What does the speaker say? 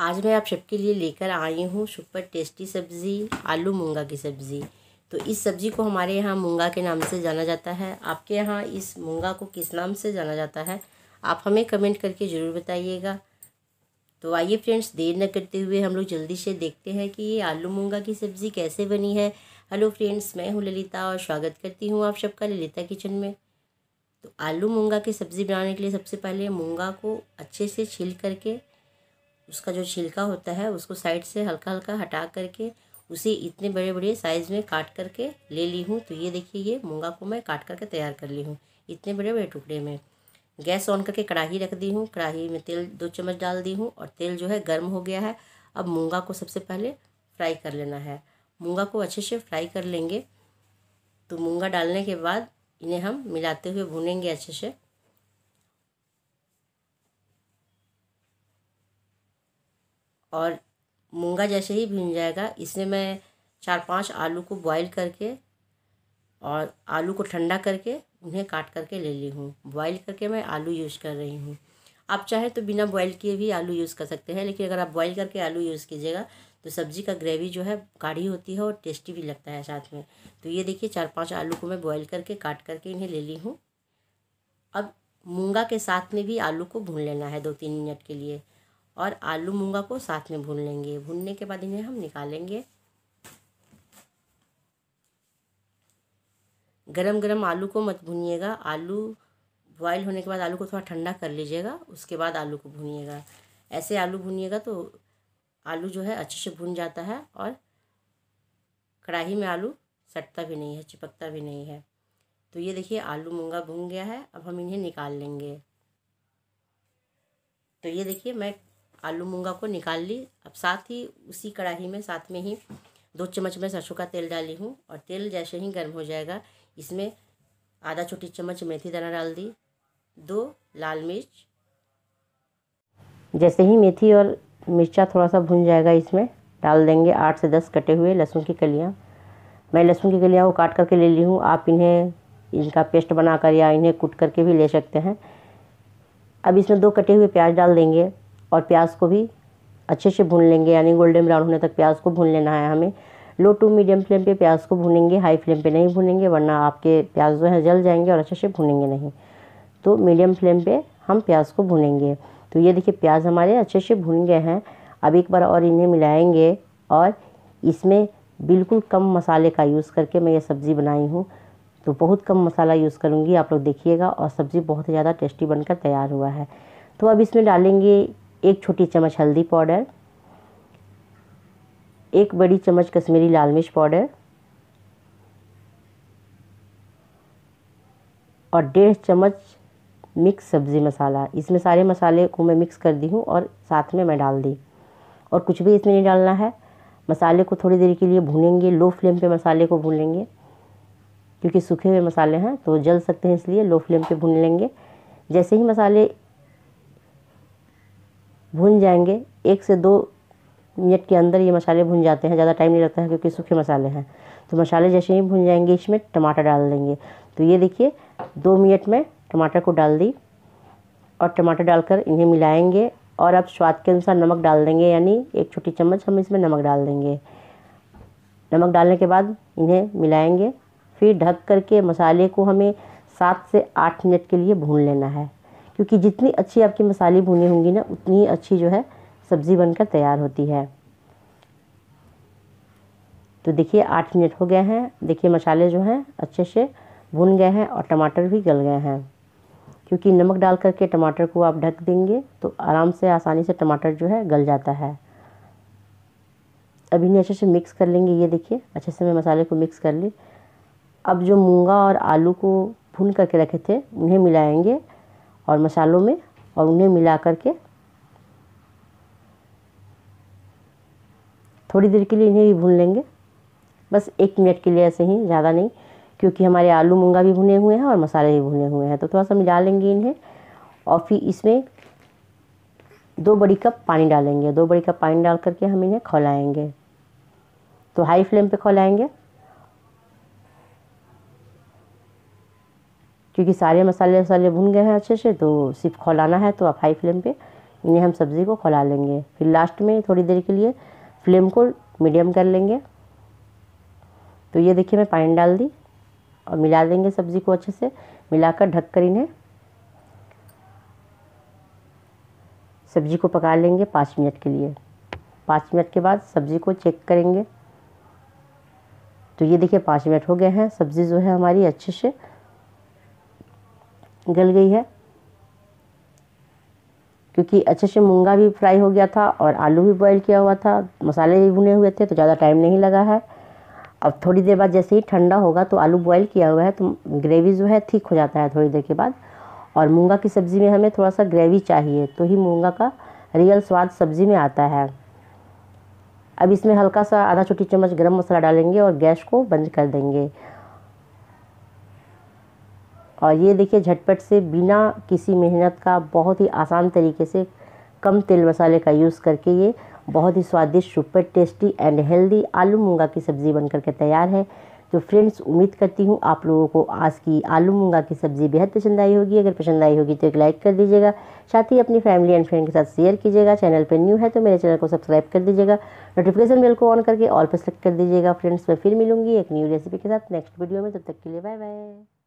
आज मैं आप सबके लिए लेकर आई हूँ सुपर टेस्टी सब्ज़ी आलू मूंगा की सब्ज़ी तो इस सब्ज़ी को हमारे यहाँ मूंगा के नाम से जाना जाता है आपके यहाँ इस मूंगा को किस नाम से जाना जाता है आप हमें कमेंट करके ज़रूर बताइएगा तो आइए फ्रेंड्स देर न करते हुए हम लोग जल्दी से देखते हैं कि ये आलू मूंगा की सब्ज़ी कैसे बनी है हेलो फ्रेंड्स मैं हूँ ललिता और स्वागत करती हूँ आप सबका ललिता किचन में तो आलू मूंगा की सब्ज़ी बनाने के लिए सबसे पहले मूंगा को अच्छे से छील करके उसका जो छिलका होता है उसको साइड से हल्का हल्का हटा करके उसे इतने बड़े बड़े साइज़ में काट करके ले ली हूँ तो ये देखिए ये मूँगा को मैं काट करके तैयार कर ली हूँ इतने बड़े बड़े टुकड़े में गैस ऑन करके कढ़ाई रख दी हूँ कढ़ाई में तेल दो चम्मच डाल दी हूँ और तेल जो है गर्म हो गया है अब मूँगा को सबसे पहले फ्राई कर लेना है मूँगा को अच्छे से फ्राई कर लेंगे तो मूँगा डालने के बाद इन्हें हम मिलाते हुए भूनेंगे अच्छे से और मूंगा जैसे ही भून जाएगा इसमें मैं चार पांच आलू को बॉईल करके और आलू को ठंडा करके उन्हें काट करके ले ली हूँ बॉईल करके मैं आलू यूज़ कर रही हूँ आप चाहे तो बिना बॉईल किए भी आलू यूज़ कर सकते हैं लेकिन अगर आप बॉईल करके आलू यूज़ कीजिएगा तो सब्ज़ी का ग्रेवी जो है गाढ़ी होती है और टेस्टी भी लगता है साथ में तो ये देखिए चार पाँच आलू को मैं बॉईल करके काट करके इन्हें ले ली हूँ अब मूंगा के साथ में भी आलू को भून लेना है दो तीन मिनट के लिए और आलू मूंगा को साथ में भून लेंगे भूनने के बाद इन्हें हम निकालेंगे गरम गरम आलू को मत भूनिएगा आलू बॉयल होने के बाद आलू को थोड़ा ठंडा कर लीजिएगा उसके बाद आलू को भूनिएगा ऐसे आलू भूनिएगा तो आलू जो है अच्छे से भून जाता है और कढ़ाही में आलू सटता भी नहीं है चिपकता भी नहीं है तो ये देखिए आलू मूंगा भून गया है अब हम इन्हें निकाल लेंगे तो ये देखिए मैं आलू मूंगा को निकाल ली अब साथ ही उसी कढ़ाही में साथ में ही दो चम्मच में सरसों का तेल डाली हूँ और तेल जैसे ही गर्म हो जाएगा इसमें आधा छोटी चम्मच मेथी दाना डाल दी दो लाल मिर्च जैसे ही मेथी और मिर्चा थोड़ा सा भुन जाएगा इसमें डाल देंगे आठ से दस कटे हुए लहसुन की कलियाँ मैं लहसुन की कलियाँ को काट करके ले ली हूँ आप इन्हें इनका पेस्ट बनाकर या इन्हें कूट करके भी ले सकते हैं अब इसमें दो कटे हुए प्याज डाल देंगे और प्याज को भी अच्छे से भून लेंगे यानी गोल्डन ब्राउन होने तक प्याज को भून लेना है हमें लो टू मीडियम फ्लेम पे प्याज को भूनेंगे हाई फ्लेम पे नहीं भूनेंगे वरना आपके प्याज जो है जल जाएंगे और अच्छे से भूनेंगे नहीं तो मीडियम फ्लेम पे हम प्याज को भूनेंगे तो ये देखिए प्याज हमारे अच्छे से भून गए हैं अब एक बार और इन्हें मिलाएंगे और इसमें बिल्कुल कम मसाले का यूज़ करके मैं ये सब्ज़ी बनाई हूँ तो बहुत कम मसाला यूज़ करूँगी आप लोग देखिएगा और सब्ज़ी बहुत ज़्यादा टेस्टी बनकर तैयार हुआ है तो अब इसमें डालेंगे एक छोटी चम्मच हल्दी पाउडर एक बड़ी चम्मच कश्मीरी लाल मिर्च पाउडर और डेढ़ चम्मच मिक्स सब्ज़ी मसाला इसमें सारे मसाले को मैं मिक्स कर दी हूँ और साथ में मैं डाल दी और कुछ भी इसमें नहीं डालना है मसाले को थोड़ी देर के लिए भूनेंगे लो फ्लेम पे मसाले को भून लेंगे क्योंकि सूखे हुए मसाले हैं तो जल सकते हैं इसलिए लो फ्लेम पे भून लेंगे जैसे ही मसाले भून जाएंगे एक से दो मिनट के अंदर ये मसाले भून जाते हैं ज़्यादा टाइम नहीं लगता है क्योंकि सूखे मसाले हैं तो मसाले जैसे ही भून जाएंगे इसमें टमाटर डाल देंगे तो ये देखिए दो मिनट में टमाटर को डाल दी और टमाटर डालकर इन्हें मिलाएंगे और अब स्वाद के अनुसार नमक डाल देंगे यानी एक छोटी चम्मच हम इसमें नमक डाल देंगे नमक डालने के बाद इन्हें मिलाएंगे फिर ढक करके मसाले को हमें सात से आठ मिनट के लिए भून लेना है क्योंकि जितनी अच्छी आपकी मसाले भुने होंगी ना उतनी अच्छी जो है सब्ज़ी बनकर तैयार होती है तो देखिए आठ मिनट हो गए हैं देखिए मसाले जो हैं अच्छे से भुन गए हैं और टमाटर भी गल गए हैं क्योंकि नमक डाल करके टमाटर को आप ढक देंगे तो आराम से आसानी से टमाटर जो है गल जाता है अभी नहीं अच्छे से मिक्स कर लेंगे ये देखिए अच्छे से मैं मसाले को मिक्स कर ली अब जो मूंगा और आलू को भून करके रखे थे उन्हें मिलाएंगे और मसालों में और उन्हें मिला करके थोड़ी देर के लिए इन्हें भी भून लेंगे बस एक मिनट के लिए ऐसे ही ज़्यादा नहीं क्योंकि हमारे आलू मूंगा भी भुने हुए हैं और मसाले भी भुने हुए हैं तो थोड़ा सा मिला लेंगे इन्हें और फिर इसमें दो बड़ी कप पानी डालेंगे दो बड़ी कप पानी डाल करके हम इन्हें खौलाएँगे तो हाई फ्लेम पे खौलाएँगे क्योंकि सारे मसाले वसाले भुन गए हैं अच्छे से तो सिर्फ खोलाना है तो आप हाई फ्लेम पे इन्हें हम सब्ज़ी को खोला लेंगे फिर लास्ट में थोड़ी देर के लिए फ्लेम को मीडियम कर लेंगे तो ये देखिए मैं पानी डाल दी और मिला देंगे सब्ज़ी को अच्छे से मिलाकर ढक कर इन्हें सब्ज़ी को पका लेंगे पाँच मिनट के लिए पाँच मिनट के बाद सब्ज़ी को चेक करेंगे तो ये देखिए पाँच मिनट हो गए हैं सब्ज़ी जो है हमारी अच्छे से गल गई है क्योंकि अच्छे से मूंगा भी फ्राई हो गया था और आलू भी बॉईल किया हुआ था मसाले भी भुने हुए थे तो ज़्यादा टाइम नहीं लगा है अब थोड़ी देर बाद जैसे ही ठंडा होगा तो आलू बॉईल किया हुआ है तो ग्रेवी जो है ठीक हो जाता है थोड़ी देर के बाद और मूंगा की सब्ज़ी में हमें थोड़ा सा ग्रेवी चाहिए तो ही मूँगा का रियल स्वाद सब्ज़ी में आता है अब इसमें हल्का सा आधा छोटी चम्मच गर्म मसाला डालेंगे और गैस को बंद कर देंगे और ये देखिए झटपट से बिना किसी मेहनत का बहुत ही आसान तरीके से कम तेल मसाले का यूज़ करके ये बहुत ही स्वादिष्ट सुपर टेस्टी एंड हेल्दी आलू मूंगा की सब्ज़ी बन करके तैयार है तो फ्रेंड्स उम्मीद करती हूँ आप लोगों को आज की आलू मूंगा की सब्ज़ी बेहद पसंद आई होगी अगर पसंद आई होगी तो एक लाइक कर दीजिएगा साथ ही अपनी फैमिली एंड फ्रेंड के साथ शेयर कीजिएगा चैनल पर न्यू है तो मेरे चैनल को सब्सक्राइब कर दीजिएगा नोटिफिकेशन बिल को ऑन करके ऑल पर सेलेक्ट कर दीजिएगा फ्रेंड्स मैं फिर मिलूंगी एक न्यू रेसिपी के साथ नेक्स्ट वीडियो में तब तक के लिए बाय बाय